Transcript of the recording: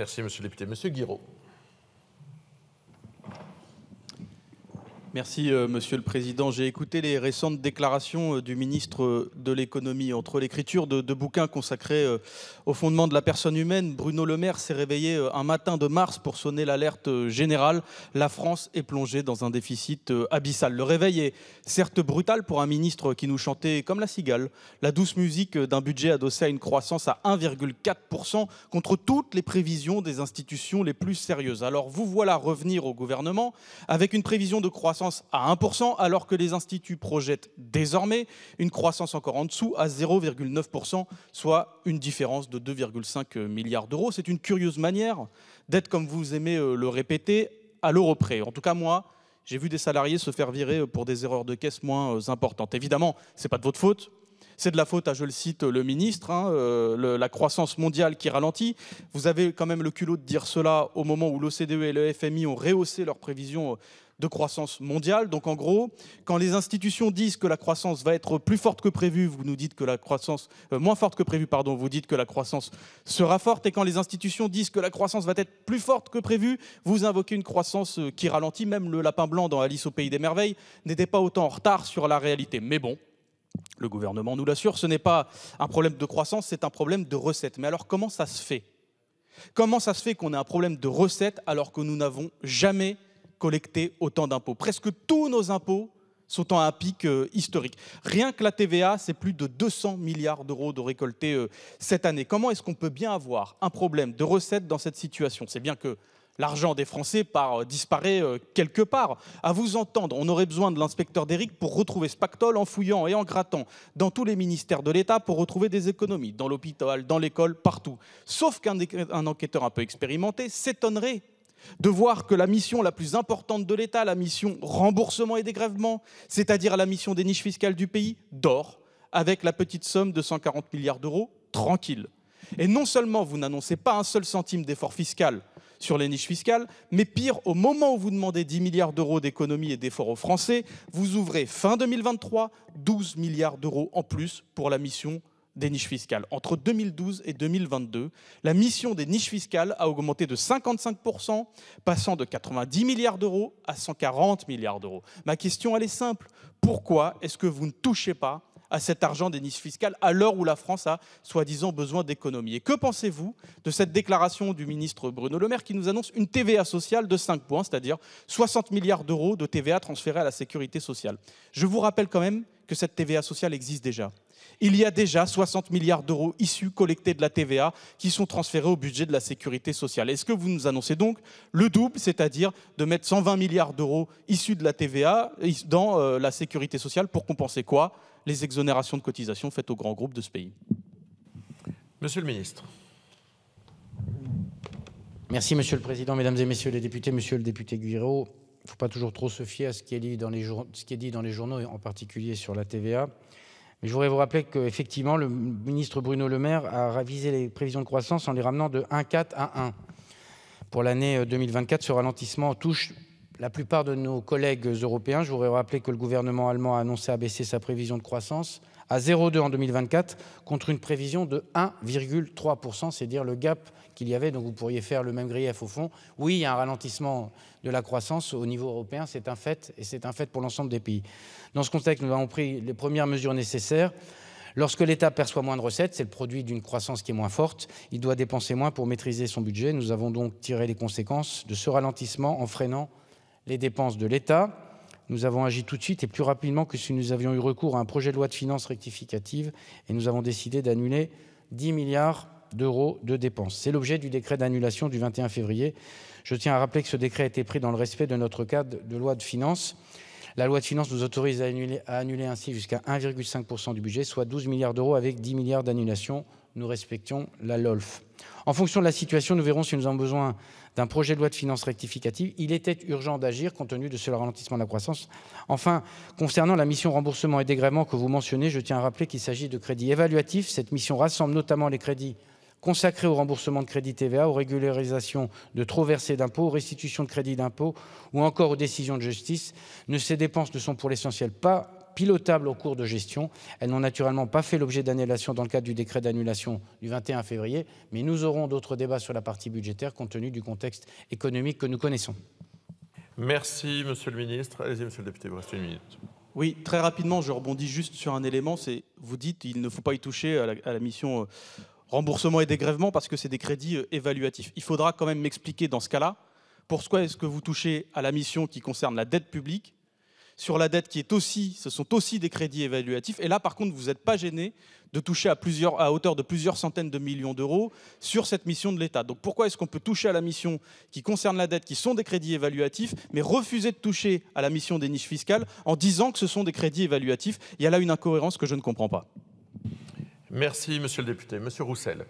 Merci, monsieur le député. Monsieur Guiraud. Merci, euh, Monsieur le Président. J'ai écouté les récentes déclarations euh, du ministre euh, de l'Économie. Entre l'écriture de, de, bouquins consacrés au fondement de la personne humaine, Bruno Le Maire s'est réveillé un matin de mars pour sonner l'alerte générale. La France est plongée dans un déficit abyssal. Le réveil est certes brutal pour un ministre qui nous chantait comme la cigale la douce musique d'un budget adossé à une croissance à 1,4% contre toutes les prévisions des institutions les plus sérieuses. Alors vous voilà revenir au gouvernement avec une prévision de croissance à 1%, alors que les instituts projettent désormais une croissance encore en dessous à 0,9%, soit une différence de 2,5 milliards d'euros. C'est une curieuse manière d'être, comme vous aimez euh, le répéter, à l'euro près. En tout cas, moi, j'ai vu des salariés se faire virer euh, pour des erreurs de caisse moins euh, importantes. Évidemment, ce n'est pas de votre faute. C'est de la faute à, je le cite, le ministre, hein, la croissance mondiale qui ralentit. Vous avez quand même le culot de dire cela au moment où l'OCDE et le FMI ont rehaussé leurs prévisions de croissance mondiale. Donc en gros, quand les institutions disent que la croissance va être plus forte que prévu, vous nous dites que la croissance euh, moins forte que prévu, pardon, vous dites que la croissance sera forte. Et quand les institutions disent que la croissance va être plus forte que prévu, vous invoquez une croissance euh, qui ralentit. Même le lapin blanc dans Alice au pays des merveilles n'était pas autant en retard sur la réalité. Mais bon, le gouvernement nous l'assure, ce n'est pas un problème de croissance, c'est un problème de recettes. Mais alors comment ça se fait Comment ça se fait qu'on ait un problème de recettes alors que nous n'avons jamais collecter autant d'impôts. Presque tous nos impôts sont en un pic euh, historique. Rien que la TVA, c'est plus de 200 milliards d'euros de récoltés euh, cette année. Comment est-ce qu'on peut bien avoir un problème de recettes dans cette situation C'est bien que l'argent des Français euh, disparaît quelque part. À vous entendre, on aurait besoin de l'inspecteur d'Éric pour retrouver ce pactole en fouillant et en grattant dans tous les ministères de l'État pour retrouver des économies, dans l'hôpital, dans l'école, partout. Sauf qu'un enquêteur un peu expérimenté s'étonnerait de voir que la mission la plus importante de l'État, la mission remboursement et dégrèvement, c'est-à-dire la mission des niches fiscales du pays, dort avec la petite somme de 140 milliards d'euros, tranquille. Et non seulement vous n'annoncez pas un seul centime d'effort fiscal sur les niches fiscales, mais pire, au moment où vous demandez 10 milliards d'euros d'économies et d'efforts aux Français, vous ouvrez fin 2023 12 milliards d'euros en plus pour la mission des niches fiscales. Entre 2012 et 2022, la mission des niches fiscales a augmenté de 55%, passant de 90 milliards d'euros à 140 milliards d'euros. Ma question, elle est simple. Pourquoi est-ce que vous ne touchez pas à cet argent des niches fiscales à l'heure où la France a soi-disant besoin d'économie Et que pensez-vous de cette déclaration du ministre Bruno Le Maire qui nous annonce une TVA sociale de 5 points, c'est-à-dire 60 milliards d'euros de TVA transférés à la sécurité sociale Je vous rappelle quand même que cette TVA sociale existe déjà. Il y a déjà 60 milliards d'euros issus collectés de la TVA qui sont transférés au budget de la sécurité sociale. Est-ce que vous nous annoncez donc le double, c'est-à-dire de mettre 120 milliards d'euros issus de la TVA dans euh, la sécurité sociale pour compenser quoi Les exonérations de cotisations faites aux grands groupes de ce pays. Monsieur le ministre. Merci, Monsieur le Président, Mesdames et Messieurs les députés, Monsieur le député Guiraud. Il ne faut pas toujours trop se fier à ce qui est dit dans ce qui est dit dans les journaux, en particulier sur la TVA je voudrais vous rappeler qu'effectivement, le ministre Bruno Le Maire a révisé les prévisions de croissance en les ramenant de 1,4 à 1 pour l'année 2024. Euh, ce ralentissement touche la plupart de nos collègues européens. Je voudrais rappeler que le gouvernement allemand a annoncé abaisser sa prévision de croissance à 0,2 en 2024 contre une prévision de 1,3%, c'est dire le gap qu'il y avait. Donc vous pourriez faire le même grief au fond. Oui, il y a un ralentissement de la croissance au niveau européen, c'est un fait, et c'est un fait pour l'ensemble des pays. Dans ce contexte, nous avons pris les premières mesures nécessaires. Lorsque l'État perçoit moins de recettes, c'est le produit d'une croissance qui est moins forte, il doit dépenser moins pour maîtriser son budget. Nous avons donc tiré les conséquences de ce ralentissement en freinant les dépenses de l'État. Nous avons agi tout de suite et plus rapidement que si nous avions eu recours à un projet de loi de finances rectificative et nous avons décidé d'annuler 10 milliards d'euros de dépenses. C'est l'objet du décret d'annulation du 21 février. Je tiens à rappeler que ce décret a été pris dans le respect de notre cadre de loi de finances. La loi de finances nous autorise à annuler, ainsi jusqu'à 1,5% du budget, soit 12 milliards d'euros avec 10 milliards d'annulations nous respections la LOLF. En fonction de la situation, nous verrons si nous avons besoin d'un projet de loi de finances rectificative. Il était urgent d'agir compte tenu de ce ralentissement de la croissance. Enfin, concernant la mission remboursement et dégrèvement que vous mentionnez, je tiens à rappeler qu'il s'agit de crédits évaluatifs. Cette mission rassemble notamment les crédits consacrés au remboursement de crédits TVA, aux régularisations de trop versés d'impôts, aux restitutions de crédits d'impôts ou encore aux décisions de justice. Ces dépenses ne sont pour l'essentiel pas pilotables au cours de gestion. Elles n'ont naturellement pas fait l'objet d'annulation dans le cadre du décret d'annulation du 21 février, mais nous aurons d'autres débats sur la partie budgétaire compte tenu du contexte économique que nous connaissons. Merci, Monsieur le Ministre. Allez-y, Monsieur le député, vous restez une minute. Oui, très rapidement, je rebondis juste sur un élément. C'est, vous dites, qu'il ne faut pas y toucher à la, mission euh, remboursement et dégrèvement parce que c'est des crédits euh, évaluatifs. Il faudra quand même m'expliquer dans ce cas-là pourquoi est-ce que vous touchez à la mission qui concerne la dette publique sur la dette qui est aussi, ce sont aussi des crédits évaluatifs. Et là, par contre, vous n'êtes pas gêné de toucher à, à hauteur de plusieurs centaines de millions d'euros sur cette mission de l'État. Donc pourquoi est-ce qu'on peut toucher à la mission qui concerne la dette, qui sont des crédits évaluatifs, mais refuser de toucher à la mission des niches fiscales en disant que ce sont des crédits évaluatifs Il y a là une incohérence que je ne comprends pas. Merci, monsieur le député. Monsieur Roussel.